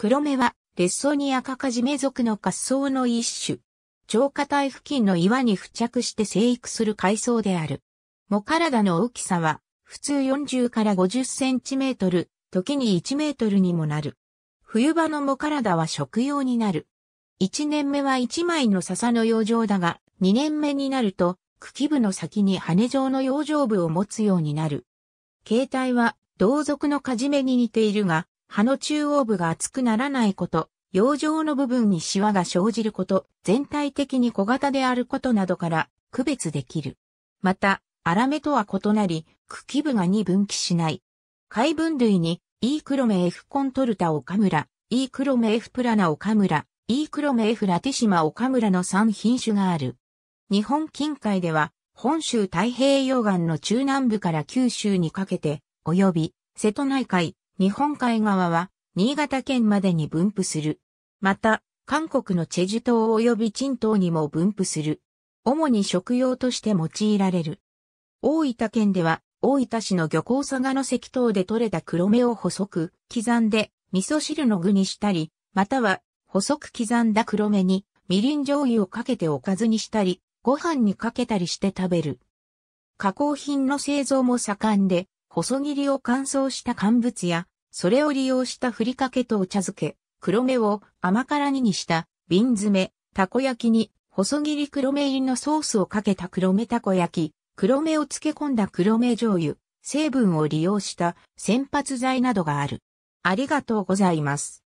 黒目は、レッソニアカカジメ属の滑走の一種。超過帯付近の岩に付着して生育する海藻である。藻体の大きさは、普通40から50センチメートル、時に1メートルにもなる。冬場の藻体は食用になる。1年目は1枚の笹の養生だが、2年目になると、茎部の先に羽状の養生部を持つようになる。形態は、同族のカジメに似ているが、葉の中央部が厚くならないこと、養生の部分にシワが生じること、全体的に小型であることなどから区別できる。また、粗めとは異なり、茎部が二分岐しない。海分類に、E クロメ F コントルタオカラ、イ E クロメ F プラナオカラ、イ E クロメ F ラティシマオカムラの3品種がある。日本近海では、本州太平洋岸の中南部から九州にかけて、及び、瀬戸内海、日本海側は新潟県までに分布する。また、韓国のチェジュ島及びチン島にも分布する。主に食用として用いられる。大分県では、大分市の漁港佐賀の石等で採れた黒目を細く刻んで味噌汁の具にしたり、または細く刻んだ黒目にみりん醤油をかけておかずにしたり、ご飯にかけたりして食べる。加工品の製造も盛んで、細切りを乾燥した乾物や、それを利用したふりかけとお茶漬け、黒目を甘辛煮にした瓶詰め、たこ焼きに細切り黒目入りのソースをかけた黒目たこ焼き、黒目を漬け込んだ黒目醤油、成分を利用した洗髪剤などがある。ありがとうございます。